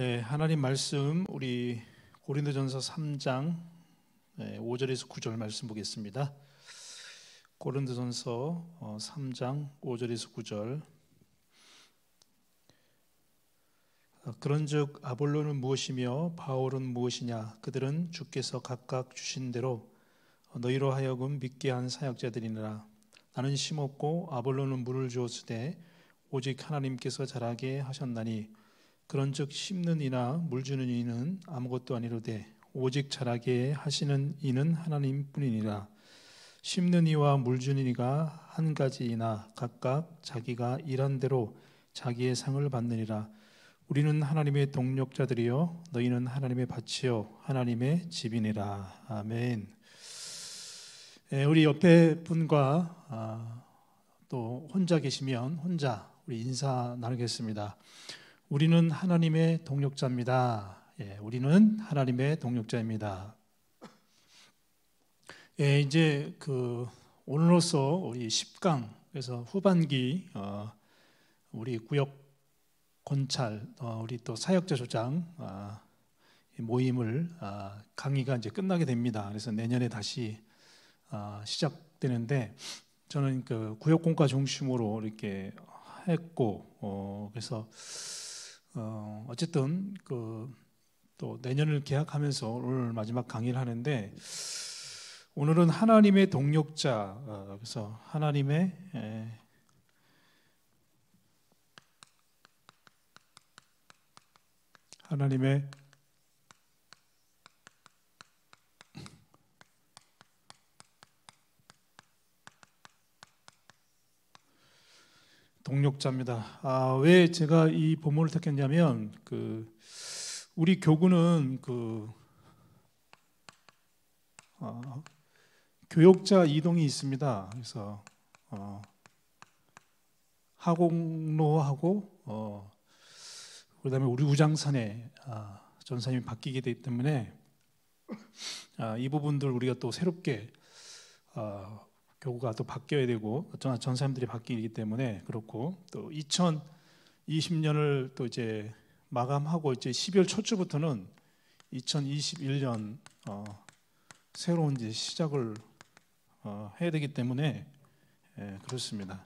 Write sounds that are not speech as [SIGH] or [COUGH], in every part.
예, 하나님 말씀 우리 고린도전서 3장 5절에서 예, 9절 말씀 보겠습니다. 고린도전서 3장 어, 5절에서 9절 어, 그런즉 아볼로는 무엇이며 바울은 무엇이냐 그들은 주께서 각각 주신 대로 너희로 하여금 믿게 한 사역자들이니라 나는 심었고 아볼로는 물을 주었으되 오직 하나님께서 자라게 하셨나니 그런즉 심는 이나 물 주는 이는 아무것도 아니로되 오직 자라게 하시는 이는 하나님뿐이니라 심는 이와 물 주는 이가 한 가지이나 각각 자기가 일한 대로 자기의 상을 받느니라 우리는 하나님의 동력자들이요 너희는 하나님의 밭이요 하나님의 집이니라 아멘. 예, 우리 옆에 분과 아, 또 혼자 계시면 혼자 우리 인사 나누겠습니다. 우리는 하나님의 동력자입니다. 예, 우리는 하나님의 동력자입니다. 예, 이제 그 오늘로서 우리 10강 그서 후반기 어, 우리 구역 권찰 어, 우리 또 사역자 조장 어, 모임을 어, 강의가 이제 끝나게 됩니다. 그래서 내년에 다시 어, 시작되는데 저는 그 구역 공과 중심으로 이렇게 했고 어, 그래서 어, 어쨌든 그또 내년을 계약하면서 오늘 마지막 강의를 하는데 오늘은 하나님의 동력자 어, 그래서 하나님의 에, 예. 하나님의 동력자입니다. 아, 왜 제가 이 본문을 택했냐면 그 우리 교구는 그 어, 교역자 이동이 있습니다. 그래서 어, 하공로하고 어, 그다음에 우리 우장산에 아, 전사님이 바뀌게 되기 때문에 아, 이 부분들 우리가 또 새롭게 아, 교구가 또 바뀌어야 되고 어쩌나 전 사람들이 바뀌기 때문에 그렇고 또 2020년을 또 이제 마감하고 이제 12월 초주부터는 2021년 어, 새로운 이제 시작을 어, 해야 되기 때문에 예, 그렇습니다.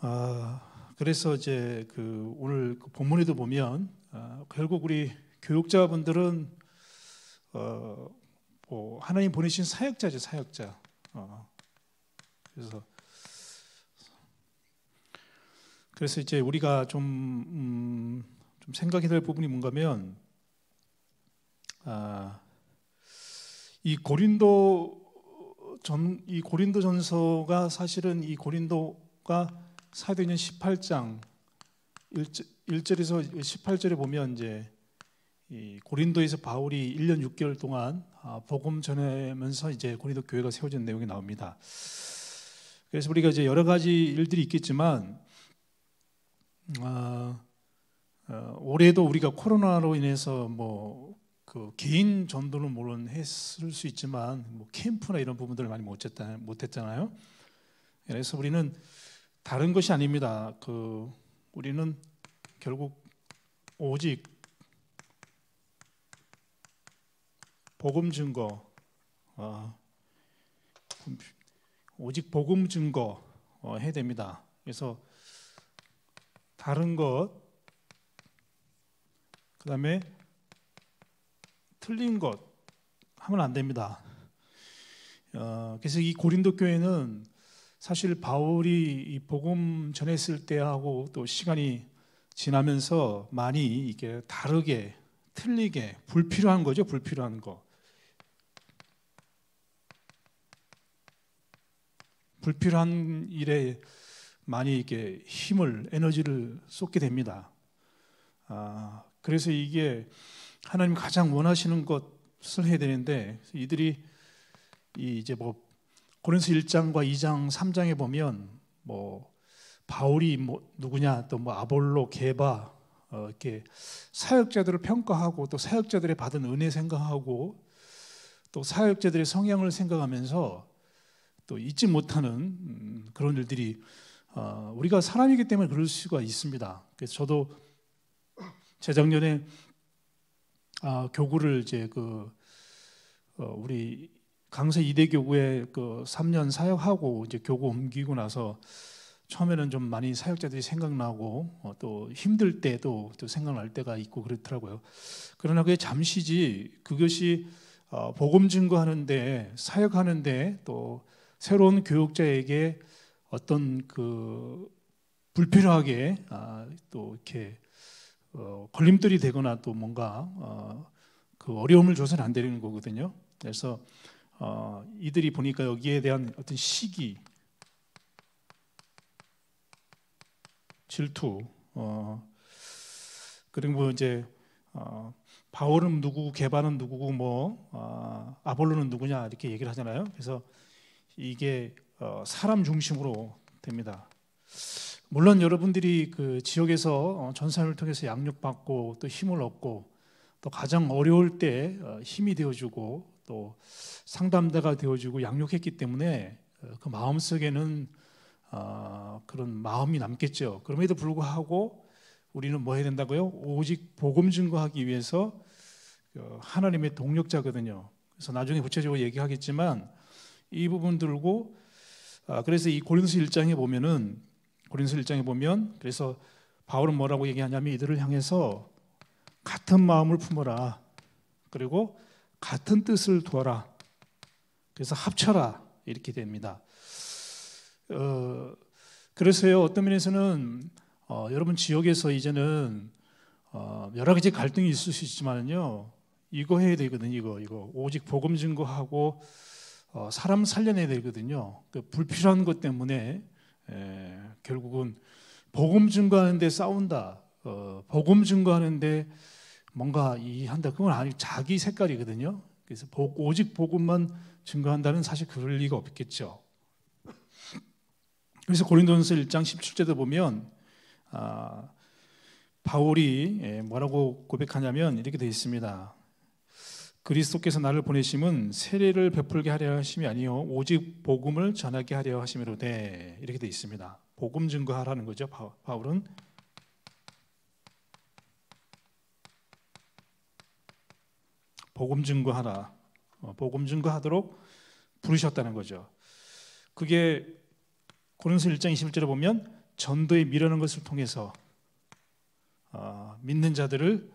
아, 그래서 이제 그 오늘 그 본문에도 보면 아, 결국 우리 교육자분들은 어, 어, 하나님 보내신 사역자죠, 사역자. 어, 그래서 그래서 이제 우리가 좀, 음, 좀 생각해야 될 부분이 뭔가면 아, 이 고린도 전 이 고린도 전서가 사실은 이 고린도가 사도행전 18장 1, 1절에서 18절에 보면 이제 고린도에서 바울이 1년 6개월 동안 아, 복음 전하면서 이제 고린도 교회가 세워진 내용이 나옵니다. 그래서 우리가 이제 여러 가지 일들이 있겠지만 어, 어, 올해도 우리가 코로나로 인해서 뭐 그 개인 전도는 물론 했을 수 있지만 뭐 캠프나 이런 부분들을 많이 못했다 못했잖아요. 그래서 우리는 다른 것이 아닙니다. 그 우리는 결국 오직 복음 증거, 어, 오직 복음 증거 어, 해야 됩니다. 그래서 다른 것, 그 다음에 틀린 것 하면 안 됩니다. 어, 그래서 이 고린도 교회는 사실 바울이 복음 전했을 때하고 또 시간이 지나면서 많이 이게 다르게 틀리게 불필요한 거죠 불필요한 거 불필요한 일에 많이 이게 힘을 에너지를 쏟게 됩니다. 아, 그래서 이게 하나님 가장 원하시는 것을 해야 되는데 이들이 이제 뭐 고린서 1장과 2장, 3장에 보면 뭐 바울이 뭐 누구냐 또뭐 아볼로, 게바 어, 이렇게 사역자들을 평가하고 또 사역자들의 받은 은혜 생각하고 또 사역자들의 성향을 생각하면서 또 잊지 못하는 음, 그런 일들이 어, 우리가 사람이기 때문에 그럴 수가 있습니다. 그래서 저도 재작년에 아, 교구를 이제 그 어, 우리 강서 이대 교구에 그 3년 사역하고 이제 교구 옮기고 나서 처음에는 좀 많이 사역자들이 생각나고 어, 또 힘들 때도 또 생각날 때가 있고 그렇더라고요. 그러나 그게 잠시지 그것이 복음 증거하는데 사역하는데 또 새로운 교육자에게 어떤 그 불필요하게 아, 또 이렇게 어, 걸림돌이 되거나 또 뭔가 어, 그 어려움을 줘서는 안 되는 거거든요. 그래서 어, 이들이 보니까 여기에 대한 어떤 시기, 질투, 어, 그리고 뭐 이제 어, 바울은 누구고 개바는 누구고 뭐 아, 아볼로는 누구냐 이렇게 얘기를 하잖아요. 그래서 이게 어, 사람 중심으로 됩니다. 물론 여러분들이 그 지역에서 어, 전사를 통해서 양육받고 또 힘을 얻고 또 가장 어려울 때 어, 힘이 되어주고 또 상담자가 되어주고 양육했기 때문에 그 마음 속에는 그런 마음이 남겠죠. 그럼에도 불구하고 우리는 뭐 해야 된다고요? 오직 복음 증거하기 위해서 하나님의 동력자거든요. 그래서 나중에 구체적으로 얘기하겠지만 이 부분 들고 아, 그래서 이 고린수 1장에 보면은 고린수 1장에 보면 그래서 바울은 뭐라고 얘기하냐면 이들을 향해서 같은 마음을 품어라. 그리고 같은 뜻을 두어라. 그래서 합쳐라. 이렇게 됩니다. 어, 그래서요, 어떤 면에서는 어, 여러분 지역에서 이제는 어, 여러 가지 갈등이 있을 수 있지만요, 이거 해야 되거든요, 이거, 이거. 오직 복음 증거하고 어, 사람 살려내야 되거든요. 그 불필요한 것 때문에 에, 결국은 복음 증거하는데 싸운다. 어, 복음 증거하는데 뭔가 이 한다. 그건 아니 자기 색깔이거든요. 그래서 복, 오직 복음만 증거한다는 사실 그럴 리가 없겠죠. 그래서 고린도전서 1장 17절도 보면 아, 바울이 뭐라고 고백하냐면 이렇게 되어 있습니다. 그리스도께서 나를 보내심은 세례를 베풀게 하려 하심이 아니요 오직 복음을 전하게 하려 하심이로되 이렇게 돼 있습니다. 복음 증거하라는 거죠. 바울은 복음 증거하라. 어, 복음 증거하도록 부르셨다는 거죠. 그게 고린서 1장 21절에 보면 전도에 미련한 것을 통해서 어, 믿는 자들을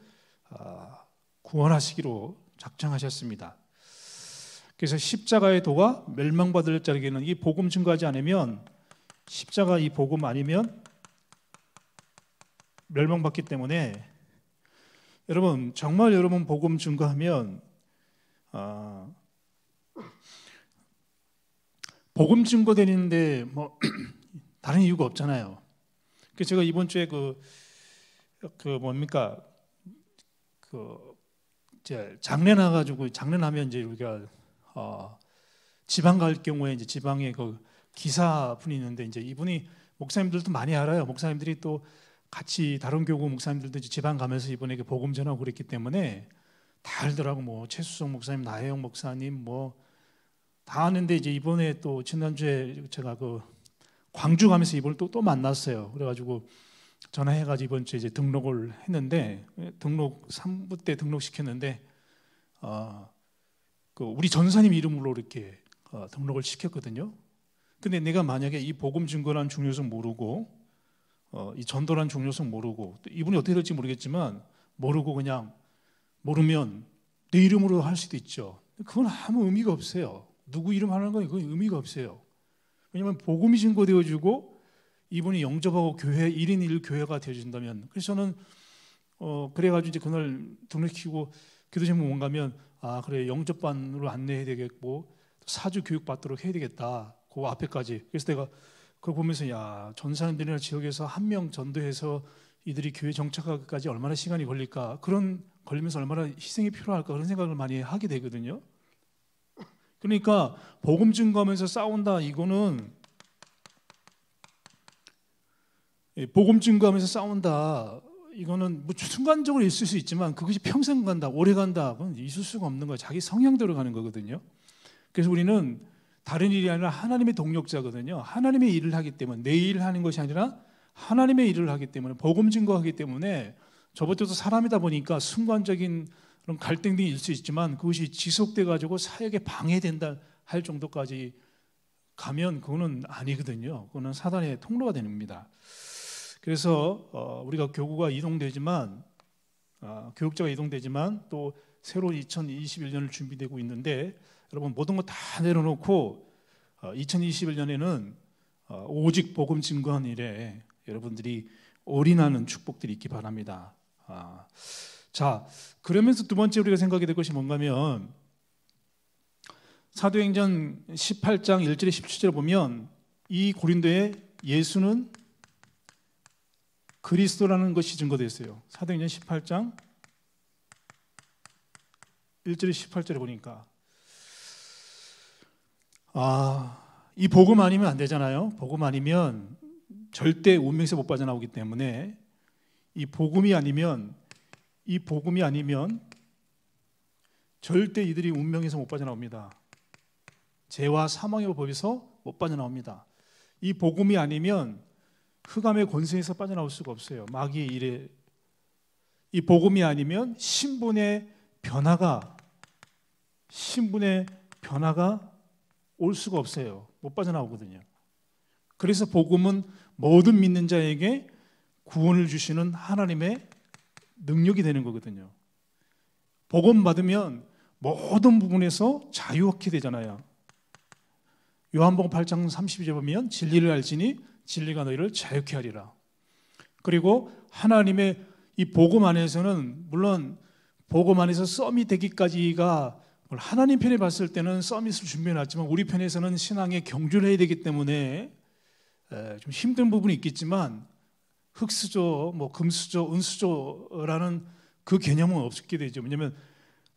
어, 구원하시기로 작정하셨습니다. 그래서 십자가의 도가 멸망받을 자에게는 이 복음 증거하지 않으면 십자가 이 복음 아니면 멸망받기 때문에 여러분 정말 여러분 복음 증거하면 어, 복음 증거되는데 뭐 [CLEARS THROAT] 다른 이유가 없잖아요. 그 제가 이번 주에 그그 그 뭡니까 그 이제 장례 나가지고 장례나면 이제 우리가 어, 지방 갈 경우에 이제 지방에 그 기사분이 있는데 이제 이분이 목사님들도 많이 알아요. 목사님들이 또 같이 다른 교구 목사님들도 이제 지방 가면서 이번에 그 복음 전하고 그랬기 때문에 다 알더라고 뭐 최수성 목사님, 나혜영 목사님 뭐 다 아는데 이제 이번에 또 지난주에 제가 그 광주 가면서 이분을 또 또 만났어요. 그래가지고 전화해가지고 이번 주에 이제 등록을 했는데 등록 3부 때 등록시켰는데 어, 그 우리 전사님 이름으로 이렇게 어, 등록을 시켰거든요. 근데 내가 만약에 이 복음 증거란 중요성 모르고 어, 이 전도란 중요성 모르고 이분이 어떻게 될지 모르겠지만 모르고 그냥 모르면 내 이름으로 할 수도 있죠. 그건 아무 의미가 없어요. 누구 이름 하는 건 그건 의미가 없어요. 왜냐하면 복음이 증거되어주고 이분이 영접하고 교회 1인 1 교회가 되어준다면 그래서 저는 어 그래가지고 이제 그날 등록시키고 기도 제목 뭔가 하면 아 그래 영접반으로 안내해야 되겠고 사주 교육 받도록 해야 되겠다 그 앞에까지 그래서 내가 그걸 보면서 야 전사님들이나 지역에서 한 명 전도해서 이들이 교회 정착하기까지 얼마나 시간이 걸릴까 그런 걸리면서 얼마나 희생이 필요할까 그런 생각을 많이 하게 되거든요 그러니까 복음 증거하면서 싸운다 이거는 예, 복음 증거하면서 싸운다. 이거는 뭐 순간적으로 있을 수 있지만 그것이 평생 간다, 오래 간다. 그건 있을 수가 없는 거예요. 자기 성향대로 가는 거거든요. 그래서 우리는 다른 일이 아니라 하나님의 동력자거든요. 하나님의 일을 하기 때문에 내 일을 하는 것이 아니라 하나님의 일을 하기 때문에 복음 증거하기 때문에 저번부터 사람이다 보니까 순간적인 그런 갈등들이 있을 수 있지만 그것이 지속돼 가지고 사역에 방해된다 할 정도까지 가면 그거는 아니거든요. 그거는 사단의 통로가 됩니다. 그래서 어, 우리가 교구가 이동되지만 아, 교육자가 이동되지만 또새로 2021년을 준비되고 있는데 여러분 모든 거다 내려놓고 2021년에는 어, 어, 오직 복음 증거한 일에 여러분들이 올인하는 축복들이 있기 바랍니다. 아, 자 그러면서 두 번째 우리가 생각이 될 것이 뭔가면 사도행전 18장 1절에 17절에 보면 이 고린도에 예수는 그리스도라는 것이 증거되어 있어요. 사도행전 18장 1절 18절에 보니까 아, 이 복음 아니면 안 되잖아요. 복음 아니면 절대 운명에서 못 빠져나오기 때문에 이 복음이 아니면 이 복음이 아니면 절대 이들이 운명에서 못 빠져나옵니다. 죄와 사망의 법에서 못 빠져나옵니다. 이 복음이 아니면 흑암의 권세에서 빠져나올 수가 없어요. 마귀의 일에 이 복음이 아니면 신분의 변화가 신분의 변화가 올 수가 없어요. 못 빠져나오거든요. 그래서 복음은 모든 믿는 자에게 구원을 주시는 하나님의 능력이 되는 거거든요. 복음 받으면 모든 부분에서 자유롭게 되잖아요. 요한복음 8장 32절 보면 진리를 알지니 진리가 너희를 자유케 하리라. 그리고 하나님의 이 복음 안에서는 물론 복음 안에서 썸이 되기까지가 하나님 편에 봤을 때는 서밋을 준비해놨지만 우리 편에서는 신앙의 경주를 해야 되기 때문에 좀 힘든 부분이 있겠지만 흑수저, 뭐 금수저, 은수저라는 그 개념은 없게 되죠. 왜냐하면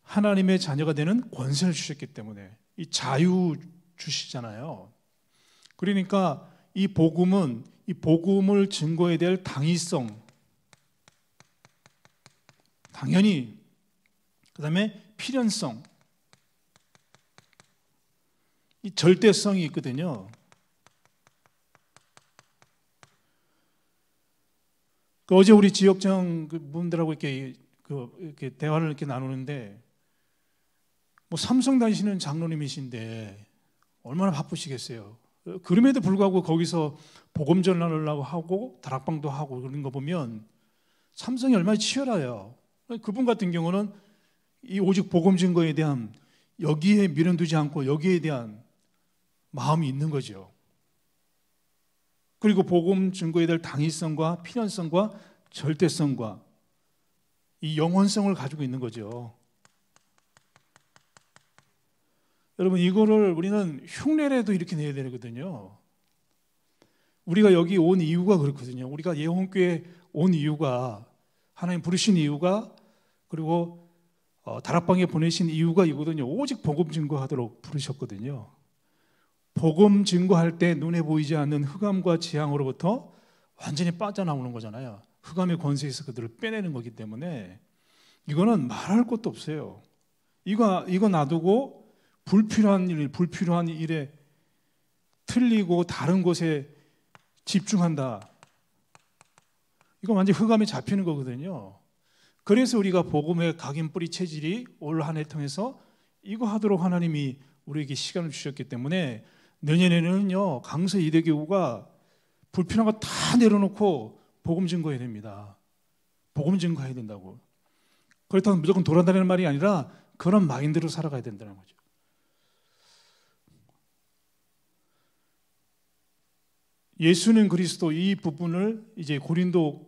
하나님의 자녀가 되는 권세를 주셨기 때문에 이 자유 주시잖아요. 그러니까 이 복음은 이 복음을 증거해야 될 당위성 당연히 그다음에 필연성 이 절대성이 있거든요. 그 어제 우리 지역장 그 분들하고 이렇게, 그 이렇게 대화를 이렇게 나누는데 뭐 삼성 다니시는 장로님이신데 얼마나 바쁘시겠어요. 그럼에도 불구하고 거기서 복음전 나을 하고 다락방도 하고 그런 거 보면 삼성이 얼마나 치열해요. 그분 같은 경우는 이 오직 복음 증거에 대한 여기에 미련두지 않고 여기에 대한 마음이 있는 거죠. 그리고 복음 증거에 대한 당위성과 필연성과 절대성과 이 영원성을 가지고 있는 거죠. 여러분 이거를 우리는 흉내라도 이렇게 내야 되거든요. 우리가 여기 온 이유가 그렇거든요. 우리가 예원교회 온 이유가 하나님 부르신 이유가 그리고 어, 다락방에 보내신 이유가 이거든요. 오직 복음 증거하도록 부르셨거든요. 복음 증거할 때 눈에 보이지 않는 흑암과 지향으로부터 완전히 빠져나오는 거잖아요. 흑암의 권세에서 그들을 빼내는 거기 때문에 이거는 말할 것도 없어요. 이거 이거 놔두고 불필요한 일, 불필요한 일에 틀리고 다른 곳에 집중한다. 이거 완전 흑암에 잡히는 거거든요. 그래서 우리가 복음의 각인 뿌리 체질이 올 한 해 통해서 이거 하도록 하나님이 우리에게 시간을 주셨기 때문에 내년에는요 강서 이대교구가 불필요한 거 다 내려놓고 복음 증거해야 됩니다. 복음 증거해야 된다고. 그렇다고 무조건 돌아다니는 말이 아니라 그런 마인드로 살아가야 된다는 거죠. 예수는 그리스도 이 부분을 이제 고린도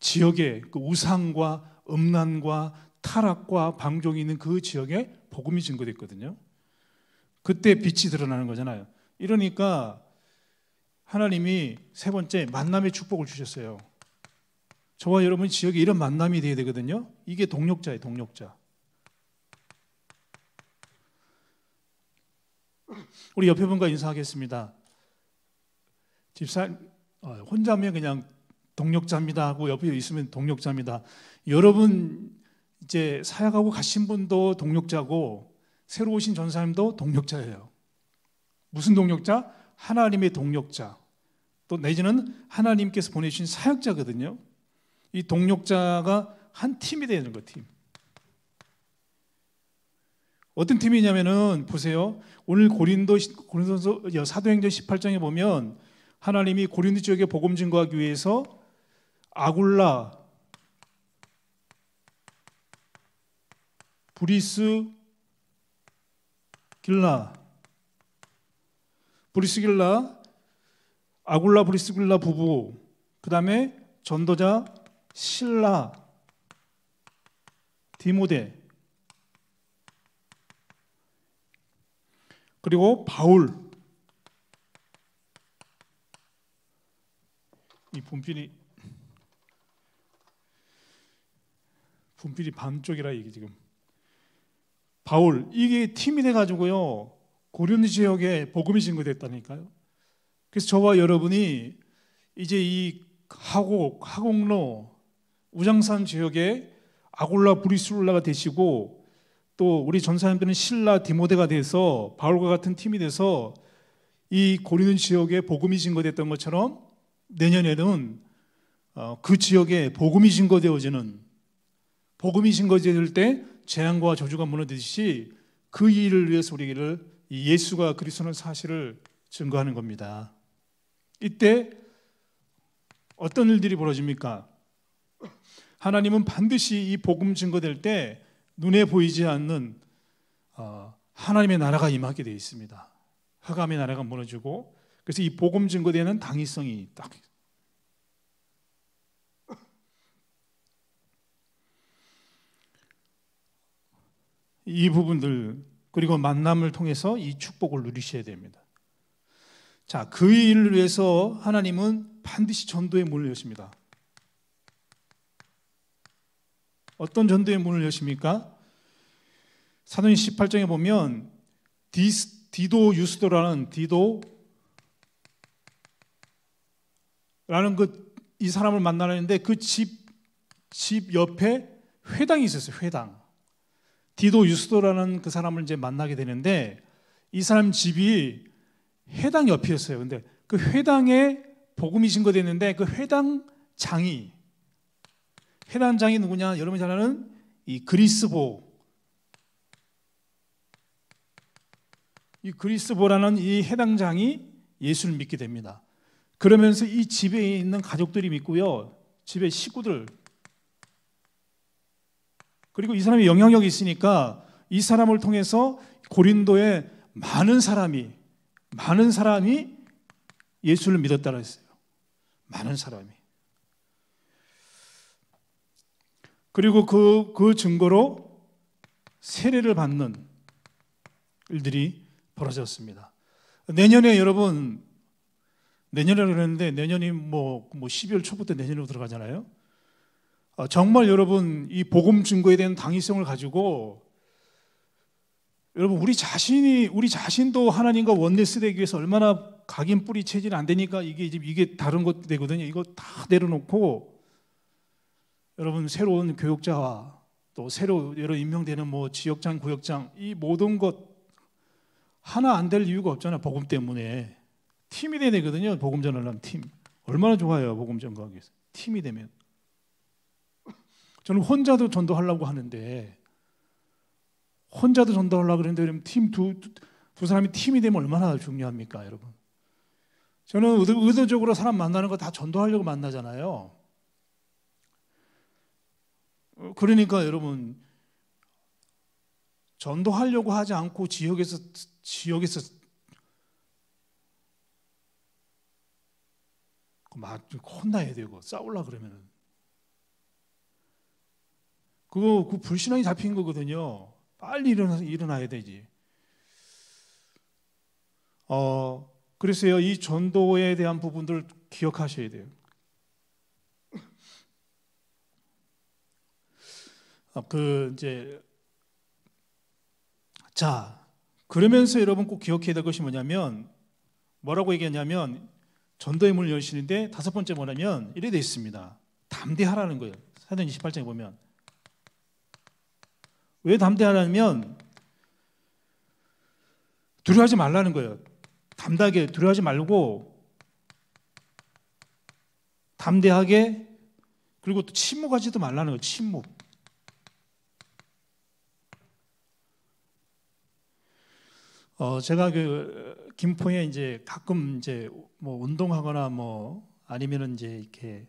지역의 그 우상과 음란과 타락과 방종이 있는 그 지역에 복음이 증거됐거든요. 그때 빛이 드러나는 거잖아요. 이러니까 하나님이 세 번째 만남의 축복을 주셨어요. 저와 여러분 지역에 이런 만남이 되어야 되거든요. 이게 동력자예요, 동력자. 우리 옆에 분과 인사하겠습니다. 집사 어, 혼자면 그냥 동력자입니다 하고 옆에 있으면 동력자입니다. 여러분 이제 사역하고 가신 분도 동력자고 새로 오신 전사님도 동력자예요. 무슨 동력자? 하나님의 동력자. 또 내지는 하나님께서 보내주신 사역자거든요. 이 동력자가 한 팀이 되는 거 팀. 어떤 팀이냐면은 보세요. 오늘 고린도 고린도서 사도행전 18장에 보면 하나님이 고린도 지역에 복음 증거하기 위해서 아굴라, 브리스 길라, 브리스 길라, 아굴라 브리스 길라 부부, 그 다음에 전도자 신라, 디모데, 그리고 바울, 이 분필이 분필이 반쪽이라 이게 지금 바울 이게 팀이 돼 가지고요 고려니 지역에 복음이 증거됐다니까요. 그래서 저와 여러분이 이제 이 하곡 하곡로 우장산 지역에 아골라 브리술라가 스 되시고 또 우리 전사님들은 신라 디모데가 돼서 바울과 같은 팀이 돼서 이 고리는 지역에 복음이 증거됐던 것처럼 내년에는 어, 그 지역에 복음이 증거되어지는 복음이 증거될 때 재앙과 저주가 무너지듯이 그 일을 위해서 우리를 예수가 그리스도는 사실을 증거하는 겁니다. 이때 어떤 일들이 벌어집니까? 하나님은 반드시 이 복음 증거될 때 눈에 보이지 않는 어, 하나님의 나라가 임하게 되어 있습니다. 하감의 나라가 무너지고 그래서 이 복음 증거에 는 당위성이 있다. 이 부분들 그리고 만남을 통해서 이 축복을 누리셔야 됩니다. 자, 그 일을 위해서 하나님은 반드시 전도의 문을 여십니다. 어떤 전도의 문을 여십니까? 사도행 18장에 보면 디스, 디도 유스도라는 디도 라는 그 이 사람을 만나는데 그 집 집 옆에 회당이 있었어요. 회당. 디도 유스도라는 그 사람을 이제 만나게 되는데 이 사람 집이 회당 옆이었어요. 근데 그 회당에 복음이 증거됐는데 그 회당 장이 회당 장이 누구냐? 여러분이 잘 아는 이 그리스보 이 그리스보라는 이 해당장이 예수를 믿게 됩니다. 그러면서 이 집에 있는 가족들이 믿고요. 집에 식구들. 그리고 이 사람이 영향력이 있으니까 이 사람을 통해서 고린도에 많은 사람이 많은 사람이 예수를 믿었다고 했어요. 많은 사람이. 그리고 그, 그 증거로 세례를 받는 일들이 벌어졌습니다. 내년에 여러분 내년에 그랬는데 내년이 뭐, 뭐 12월 초부터 내년으로 들어가잖아요. 어, 정말 여러분 이 복음 증거에 대한 당위성을 가지고 여러분 우리 자신이 우리 자신도 하나님과 원리스 되기 위해서 얼마나 각인 뿌리 체질안 되니까 이게 이게 다른 것 되거든요. 이거 다 내려놓고 여러분 새로운 교육자와 또 새로 여러 임명되는 뭐 지역장 구역장 이 모든 것 하나 안 될 이유가 없잖아요. 복음 때문에. 팀이 돼야 되거든요. 복음 전하려 팀. 얼마나 좋아요. 복음 전가하기 위해서. 팀이 되면. 저는 혼자도 전도하려고 하는데 혼자도 전도하려고 했는데 팀두 두 사람이 팀이 되면 얼마나 중요합니까, 여러분? 저는 의도, 적으로 사람 만나는 거 다 전도하려고 만나잖아요. 어, 그러니까 여러분 전도하려고 하지 않고 지역에서 지역에서 막 혼나야 되고 싸울라 그러면은 그거 그 불신앙이 잡힌 거거든요. 빨리 일어나 일어나야 되지. 어 그래서요 이 전도에 대한 부분들 기억하셔야 돼요. 아, 그 이제 자 그러면서 여러분 꼭 기억해야 될 것이 뭐냐면 뭐라고 얘기했냐면 전도의 문을 여시는데 다섯 번째 뭐냐면 이래 돼 있습니다. 담대하라는 거예요. 사도행 28장에 보면 왜 담대하라면 두려워하지 말라는 거예요. 담대하게 두려워하지 말고 담대하게 그리고 또 침묵하지도 말라는 거예요. 침묵. 어 제가 그 김포에 이제 가끔 이제 뭐 운동하거나 뭐 아니면은 이제 이렇게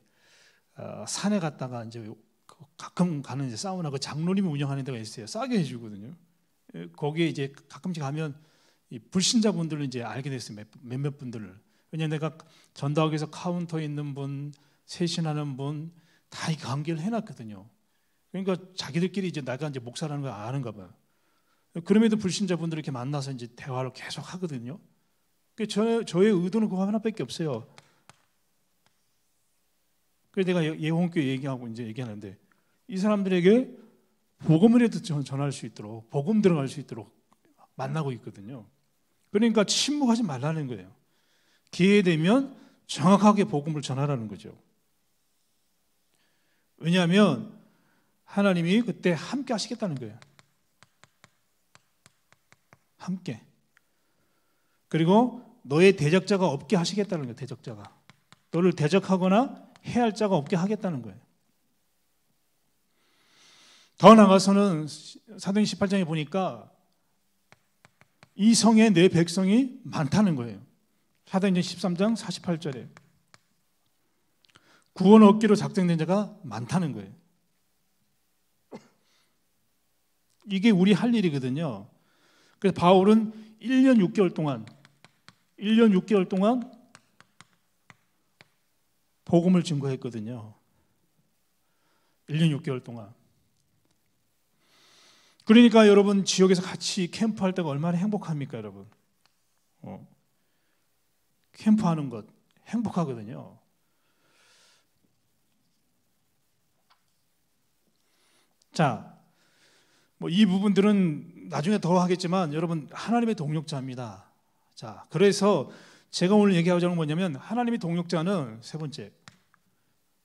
어 산에 갔다가 이제 그 가끔 가는 이제 사우나 그 장로님이 운영하는 데가 있어요. 싸게 해주거든요. 예, 거기에 이제 가끔씩 가면 이 불신자분들을 이제 알게 됐어요. 몇몇 분들을. 왜냐 내가 전다옥에서 카운터에 있는 분, 세신하는 분 다 이 관계를 해놨거든요. 그러니까 자기들끼리 이제 나가 이제 목사라는 걸 아는가 봐요. 그럼에도 불신자분들을 이렇게 만나서 이제 대화를 계속 하거든요. 그 저, 저의 의도는 그 하나밖에 없어요. 그래서 내가 예원교 얘기하고 이제 얘기하는데 이 사람들에게 복음이라도 전할 수 있도록 복음 들어갈 수 있도록 만나고 있거든요. 그러니까 침묵하지 말라는 거예요. 기회 되면 정확하게 복음을 전하라는 거죠. 왜냐하면 하나님이 그때 함께 하시겠다는 거예요. 함께. 그리고 너의 대적자가 없게 하시겠다는 거예요. 대적자가. 너를 대적하거나 해할 자가 없게 하겠다는 거예요. 더나가서는사도행 18장에 보니까 이 성에 내 백성이 많다는 거예요. 사도행전 13장 48절에 구원 얻기로 작정된 자가 많다는 거예요. 이게 우리 할 일이거든요. 그래서 바울은 1년 6개월 동안 1년 6개월 동안 복음을 증거했거든요. 1년 6개월 동안. 그러니까 여러분 지역에서 같이 캠프할 때가 얼마나 행복합니까, 여러분? 어. 캠프하는 것 행복하거든요. 자, 뭐 이 부분들은 나중에 더 하겠지만 여러분 하나님의 동력자입니다. 자, 그래서 제가 오늘 얘기하자는 뭐냐면 하나님의 동력자는 세 번째.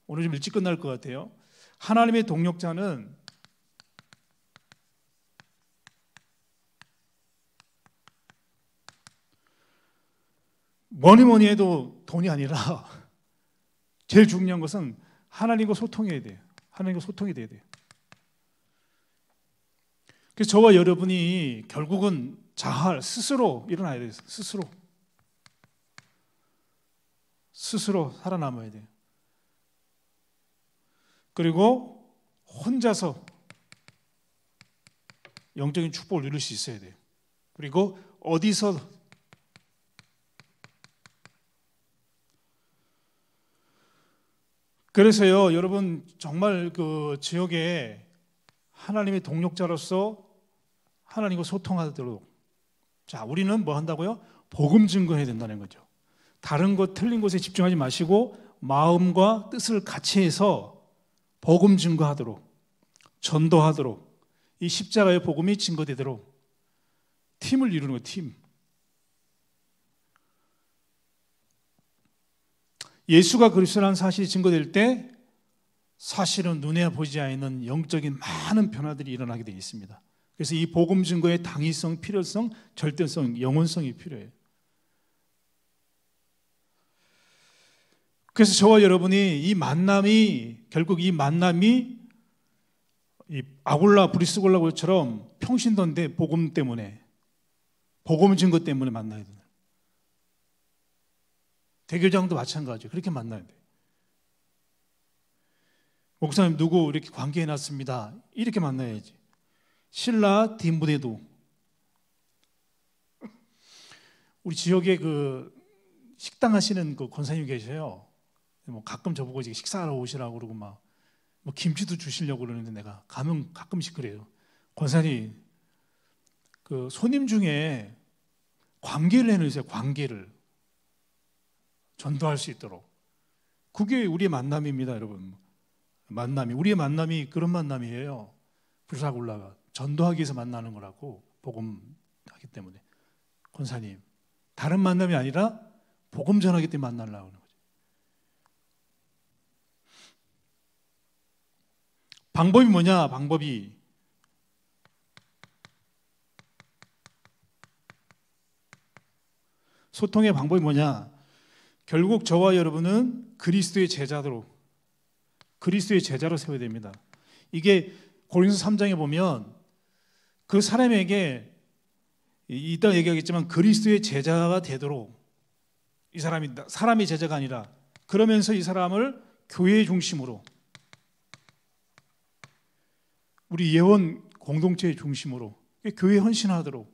오늘 좀 일찍 끝날 것 같아요. 하나님의 동력자는 뭐니 뭐니 해도 돈이 아니라 [LAUGHS] 제일 중요한 것은 하나님과 소통해야 돼요. 하나님과 소통이 돼야 돼요. 그래서 저와 여러분이 결국은 자할, 스스로 일어나야 돼요. 스스로. 스스로 살아남아야 돼요. 그리고 혼자서 영적인 축복을 누릴 수 있어야 돼요. 그리고 어디서 그래서요, 여러분 정말 그 지역에 하나님의 동력자로서 하나님과 소통하도록 자, 우리는 뭐 한다고요? 복음 증거해야 된다는 거죠. 다른 것 틀린 것에 집중하지 마시고 마음과 뜻을 같이 해서 복음 증거하도록 전도하도록 이 십자가의 복음이 증거되도록 팀을 이루는 거 팀. 예수가 그리스도라는 사실이 증거될 때 사실은 눈에 보지 않는 영적인 많은 변화들이 일어나게 되어 있습니다. 그래서 이 복음 증거의 당위성, 필요성, 절대성, 영원성이 필요해요. 그래서 저와 여러분이 이 만남이 결국 이 만남이 이 아굴라 브리스골라고처럼 평신도인데 복음 때문에 복음 증거 때문에 만나야 돼요. 대교장도 마찬가지 그렇게 만나야 돼. 목사님 누구 이렇게 관계해 놨습니다. 이렇게 만나야지. 신라 딘부대도 우리 지역에 그 식당 하시는 그 권사님 계셔요. 뭐 가끔 저보고 이제 식사하러 오시라고 그러고 막 뭐 김치도 주시려고 그러는데 내가 가면 가끔씩 그래요. 권사님 그 손님 중에 관계를 해놓으세요. 관계를 전도할 수 있도록 그게 우리의 만남입니다, 여러분. 만남이 우리의 만남이 그런 만남이에요. 불사골라가 전도하기 위해서 만나는 거라고 복음 하기 때문에 권사님 다른 만남이 아니라 복음 전하기 때문에 만나려고 하는 거죠. 방법이 뭐냐? 방법이 소통의 방법이 뭐냐? 결국 저와 여러분은 그리스도의 제자로 그리스도의 제자로 세워야 됩니다. 이게 고린도 3장에 보면 그 사람에게 이따 얘기하겠지만 그리스도의 제자가 되도록 이 사람이 사람이 제자가 아니라 그러면서 이 사람을 교회의 중심으로 우리 예원 공동체의 중심으로 교회 헌신하도록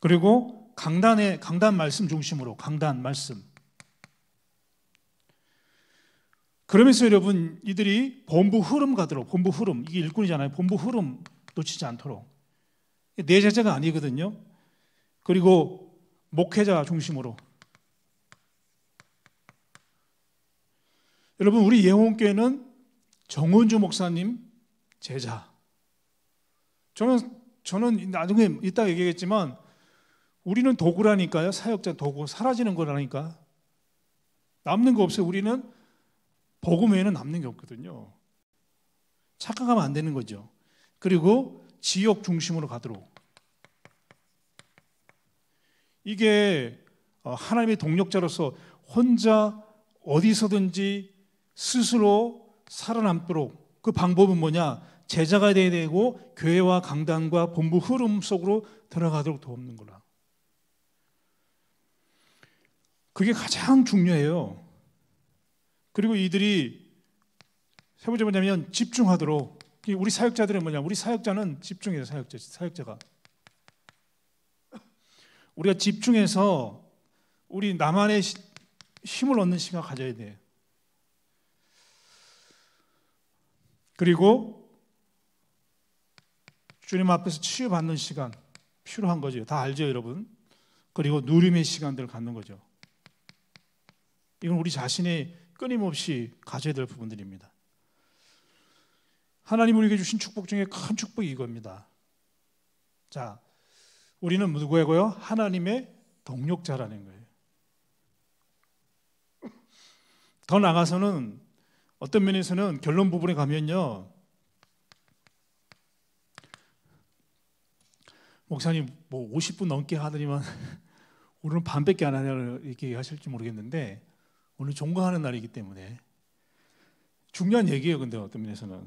그리고 강단의 강단 말씀 중심으로 강단 말씀 그러면서 여러분 이들이 본부 흐름 가도록 본부 흐름 이게 일꾼이잖아요. 본부 흐름 놓치지 않도록 내자제가 아니거든요. 그리고 목회자 중심으로 여러분 우리 예원교회는 정은주 목사님 제자 저는 저는 나중에 이따 얘기하겠지만 우리는 도구라니까요 사역자 도구 사라지는 거라니까 남는 거 없어요 우리는 복음 외에는 남는 게 없거든요. 착각하면 안 되는 거죠. 그리고 지역 중심으로 가도록. 이게 어, 하나님의 동력자로서 혼자 어디서든지 스스로 살아남도록 그 방법은 뭐냐? 제자가 돼야 되고 교회와 강단과 본부 흐름 속으로 들어가도록 돕는 거라. 그게 가장 중요해요. 그리고 이들이 세 번째 뭐냐면 집중하도록 우리 사역자들은 뭐냐? 우리 사역자는 집중해요. 사역자, 사역자가 우리가 집중해서 우리 나만의 힘을 얻는 시간 가져야 돼 그리고 주님 앞에서 치유받는 시간 필요한 거죠. 다 알죠, 여러분. 그리고 누림의 시간들을 갖는 거죠. 이건 우리 자신의 끊임없이 가져야 될 부분들입니다. 하나님 우리에게 주신 축복 중에 큰 축복이 이겁니다. 자, 우리는 누구고요? 하나님의 동력자라는 거예요. 더 나가서는 어떤 면에서는 결론 부분에 가면요. 목사님 뭐 50분 넘게 하더니만 오늘은 [LAUGHS] 반밖에 안 하냐 이렇게 하실지 모르겠는데 오늘 종거하는 날이기 때문에 중요한 얘기예요. 근데 어떤 면에서는.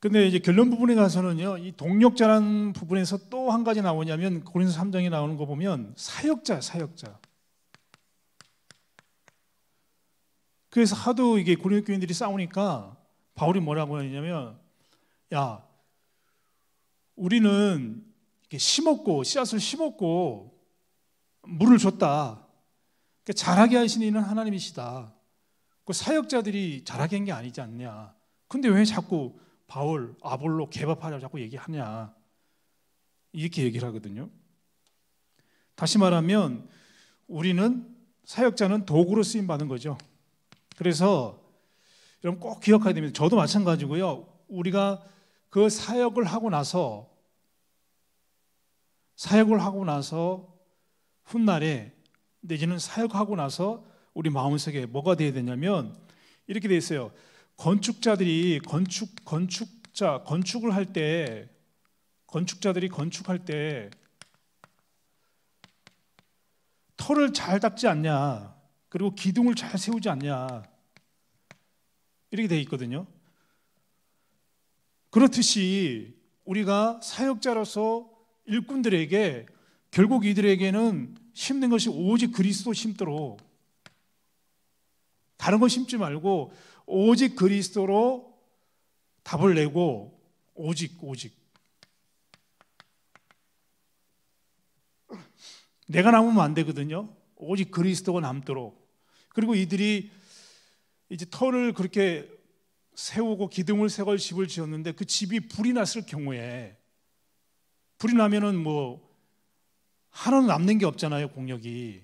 근데 이제 결론 부분에 가서는요. 이 동력자라는 부분에서 또 한 가지 나오냐면 고린도 3장에 나오는 거 보면 사역자, 사역자. 그래서 하도 이게 고린도 교인들이 싸우니까 바울이 뭐라고 하냐면 야 우리는 이렇게 심었고 씨앗을 심었고 물을 줬다. 그러니까 잘하게 하시는 이는 하나님이시다. 그 사역자들이 잘하게 한 게 아니지 않냐. 근데 왜 자꾸 바울, 아볼로 개밥하자고 자꾸 얘기하냐. 이렇게 얘기를 하거든요. 다시 말하면 우리는 사역자는 도구로 쓰임 받은 거죠. 그래서 여러분 꼭 기억해야 됩니다. 저도 마찬가지고요. 우리가 그 사역을 하고 나서 사역을 하고 나서 훗날에 내지는 사역하고 나서 우리 마음속에 뭐가 되어야 되냐면 이렇게 되어 있어요. 건축자들이 건축 건축자 건축을 할 때 건축자들이 건축할 때 털을 잘 닦지 않냐 그리고 기둥을 잘 세우지 않냐 이렇게 되어 있거든요. 그렇듯이 우리가 사역자로서 일꾼들에게 결국 이들에게는 심는 것이 오직 그리스도 심도록 다른 거 심지 말고 오직 그리스도로 답을 내고 오직 오직 내가 남으면 안 되거든요. 오직 그리스도가 남도록 그리고 이들이 이제 터를 그렇게 세우고 기둥을 세걸 집을 지었는데 그 집이 불이 났을 경우에 불이 나면은 뭐 하나는 남는 게 없잖아요, 공력이.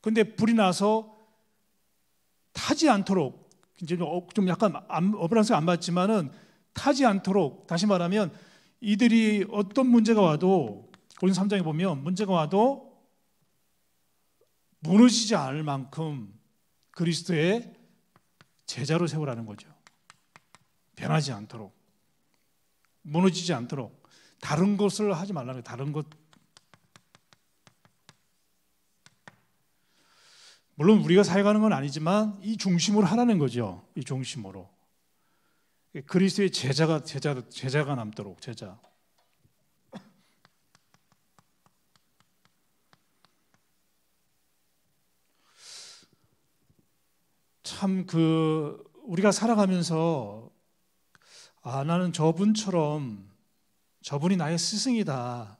근데 불이 나서 타지 않도록 이제 좀 어, 약간 어브란스가 안 맞지만은 타지 않도록 다시 말하면 이들이 어떤 문제가 와도 고린 3장에 보면 문제가 와도 무너지지 않을 만큼 그리스도의 제자로 세우라는 거죠. 변하지 않도록 무너지지 않도록 다른 것을 하지 말라는 거예요. 다른 것 물론 우리가 살아가는 건 아니지만 이 중심으로 하라는 거죠. 이 중심으로. 그리스의 제자가 제자 제자가 남도록 제자. 참 그 우리가 살아가면서 아 나는 저분처럼 저분이 나의 스승이다.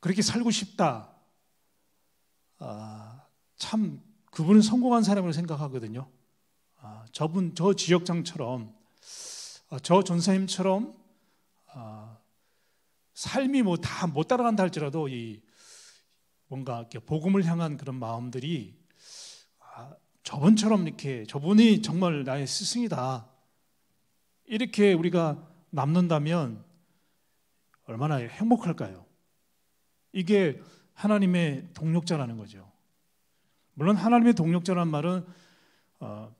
그렇게 살고 싶다. 아, 참 그분은 성공한 사람으로 생각하거든요. 아, 저분 저 지역장처럼 아, 저 전사님처럼 아, 삶이 뭐 다 못 따라간다 할지라도 이 뭔가 이렇게 복음을 향한 그런 마음들이 아, 저분처럼 이렇게 저분이 정말 나의 스승이다 이렇게 우리가 남는다면 얼마나 행복할까요? 이게 하나님의 동력자라는 거죠. 물론 하나님의 동력자란 말은 어,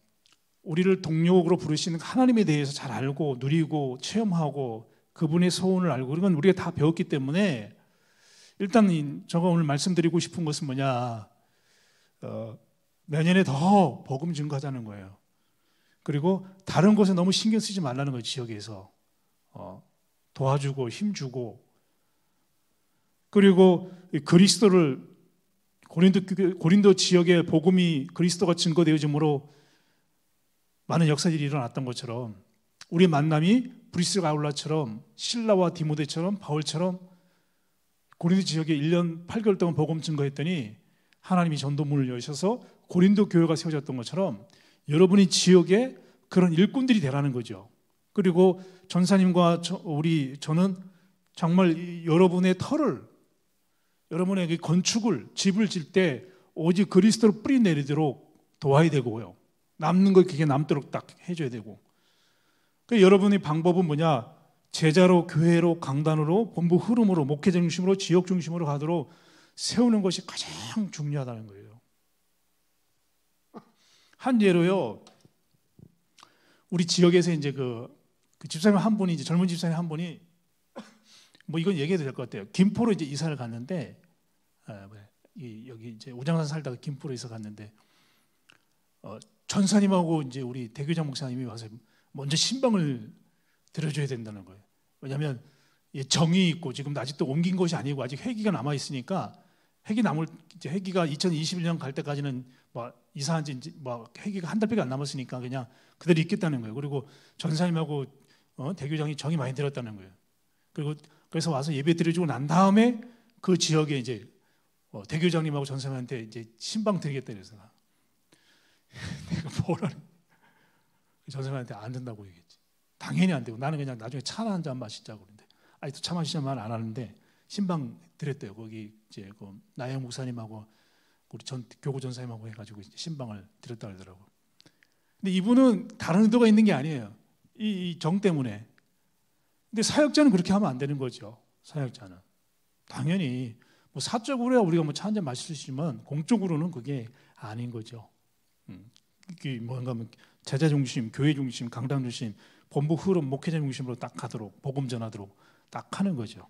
우리를 동력으로 부르시는 하나님에 대해서 잘 알고 누리고 체험하고 그분의 소원을 알고 이건 우리가 다 배웠기 때문에 일단 제가 오늘 말씀드리고 싶은 것은 뭐냐 어, 내년에 더 복음 증거하자는 거예요. 그리고 다른 곳에 너무 신경 쓰지 말라는 거예요 지역에서 어, 도와주고 힘주고 그리고 그리스도를 고린도, 고린도 지역에 복음이 그리스도가 증거되어지므로 많은 역사들이 일어났던 것처럼 우리 만남이 브리스가 아울라처럼 신라와 디모데처럼 바울처럼 고린도 지역에 1년 8개월 동안 복음 증거했더니 하나님이 전도문을 여셔서 고린도 교회가 세워졌던 것처럼 여러분이 지역에 그런 일꾼들이 되라는 거죠. 그리고 전사님과 저, 우리 저는 정말 여러분의 털을 여러분에게 건축을 집을 질때 오직 그리스도를 뿌리 내리도록 도와야 되고요. 남는 걸 그게 남도록 딱 해줘야 되고. 그 여러분의 방법은 뭐냐? 제자로 교회로 강단으로 본부 흐름으로 목회 중심으로 지역 중심으로 가도록 세우는 것이 가장 중요하다는 거예요. 한 예로요. 우리 지역에서 이제 그, 그 집사님 한 분이 이제 젊은 집사님 한 분이 뭐 이건 얘기해도 될 것 같아요. 김포로 이제 이사를 갔는데 아, 뭐, 이, 여기 이제 오장산 살다가 김포로에서 갔는데 어, 전사님하고 이제 우리 대교장 목사님이 와서 먼저 신방을 들어줘야 된다는 거예요. 왜냐하면 정이 있고 지금 아직도 옮긴 것이 아니고 아직 회기가 남아 있으니까 회기 남을 이제 회기가 2021년 갈 때까지는 뭐 이사한 지 이제 뭐 회기가 한 달밖에 안 남았으니까 그냥 그대로 있겠다는 거예요. 그리고 전사님하고 어, 대교장이 정이 많이 들었다는 거예요. 그리고 그래서 와서 예배 드려주고 난 다음에 그 지역에 이제 어, 대교장님하고 전생한테 이제 신방 드리겠다 그래서 [LAUGHS] 내가 뭐라는 그 전생한테안 된다고 얘기했지. 당연히 안 되고 나는 그냥 나중에 차 한 잔 마시자고 그러는데 아직도 차마시자만안 하는데 신방 드렸대요. 거기 이제 그 나영 목사님하고 우리 전 교구 전사님하고 해가지고 신방을 드렸다 그러더라고. 근데 이분은 다른 의도가 있는 게 아니에요. 이, 이정 때문에. 근데 사역자는 그렇게 하면 안 되는 거죠. 사역자는 당연히 뭐 사적으로야 우리가 뭐 차 한 잔 마실 수 있지만 공적으로는 그게 아닌 거죠. 음. 이게 뭔가 하면 뭐 제자 중심, 교회 중심, 강단 중심, 본부 흐름, 목회자 중심으로 딱 가도록 복음 전하도록 딱 하는 거죠.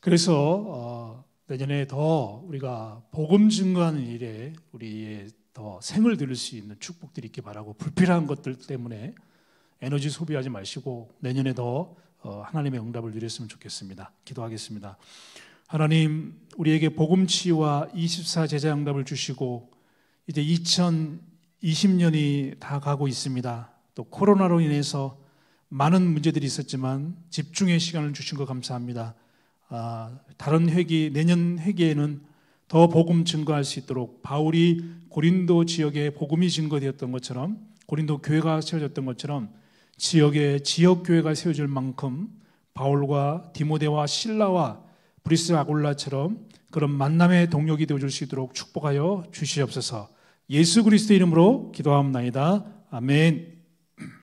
그래서 어, 내년에 더 우리가 복음 증거하는 일에 우리의 더 생을 들일 수 있는 축복들이 있기 바라고 불필요한 것들 때문에 에너지 소비하지 마시고 내년에 더 어, 하나님의 응답을 누렸으면 좋겠습니다. 기도하겠습니다. 하나님 우리에게 복음치와 24제자 응답을 주시고 이제 2020년이 다 가고 있습니다. 또 코로나로 인해서 많은 문제들이 있었지만 집중의 시간을 주신 것 감사합니다. 아, 다른 회기 내년 회기에는 더 복음 증거할 수 있도록 바울이 고린도 지역에 복음이 증거되었던 것처럼 고린도 교회가 세워졌던 것처럼 지역에 지역 교회가 세워질 만큼 바울과 디모데와 신라와 브리스 아골라처럼 그런 만남의 동력이 되어줄 수 있도록 축복하여 주시옵소서 예수 그리스도 이름으로 기도하옵나이다. 아멘.